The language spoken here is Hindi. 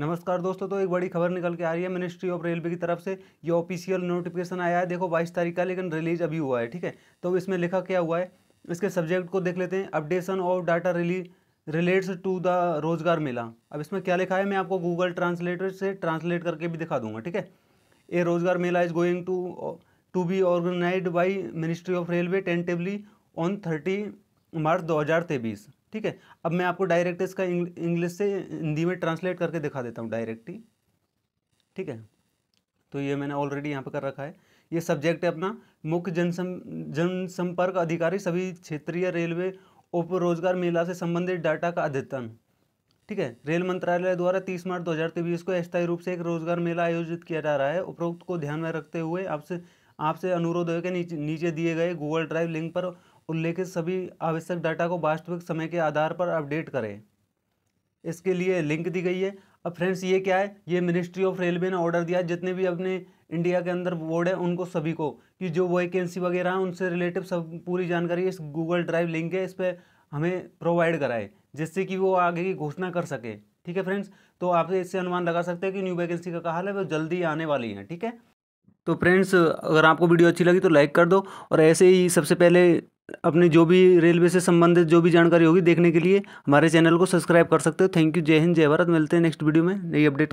नमस्कार दोस्तों तो एक बड़ी खबर निकल के आ रही है मिनिस्ट्री ऑफ रेलवे की तरफ से ये ऑफिशियल नोटिफिकेशन आया है देखो 22 तारीख का लेकिन रिलीज अभी हुआ है ठीक है तो इसमें लिखा क्या हुआ है इसके सब्जेक्ट को देख लेते हैं updation of data really relates to the rozgar mela अब इसमें क्या लिखा है मैं आपको गूगल ट्रांसलेटर से ट्रांसलेट करके भी दिखा दूंगा ठीक है a rozgar mela is going to to be organise by ministry of railway tentatively on thirty March दो हज़ार तेईस ठीक है अब मैं आपको डायरेक्ट इसका इंग्लिश से हिंदी में ट्रांसलेट करके दिखा देता हूँ डायरेक्ट ही ठीक है तो ये मैंने ऑलरेडी यहाँ पर कर रखा है ये सब्जेक्ट है अपना मुख्य जनसम जनसंपर्क अधिकारी सभी क्षेत्रीय रेलवे उप रोजगार मेला से संबंधित डाटा का अद्यतन ठीक है रेल मंत्रालय द्वारा 30 मार्च दो हजार तेईस को स्थायी रूप से एक रोजगार मेला आयोजित किया जा रहा है उपरोक्त को ध्यान में रखते हुए आपसे आपसे अनुरोध है कि नीचे नीचे दिए गए गूगल ड्राइव लिंक पर उल्लेखित सभी आवश्यक डाटा को वास्तविक समय के आधार पर अपडेट करें इसके लिए लिंक दी गई है अब फ्रेंड्स ये क्या है ये मिनिस्ट्री ऑफ रेलवे ने ऑर्डर दिया जितने भी अपने इंडिया के अंदर बोर्ड है उनको सभी को कि जो वैकेंसी वगैरह हैं उनसे रिलेटिव सब पूरी जानकारी इस गूगल ड्राइव लिंक है इस पर हमें प्रोवाइड कराए जिससे कि वो आगे की घोषणा कर सके ठीक है फ्रेंड्स तो आप इससे अनुमान लगा सकते हैं कि न्यू वैकेंसी का कहा है वो जल्दी आने वाली है ठीक है तो फ्रेंड्स अगर आपको वीडियो अच्छी लगी तो लाइक कर दो और ऐसे ही सबसे पहले अपने जो भी रेलवे से संबंधित जो भी जानकारी होगी देखने के लिए हमारे चैनल को सब्सक्राइब कर सकते हो थैंक यू जय हिंद जय भारत मिलते हैं नेक्स्ट वीडियो में नई अपडेट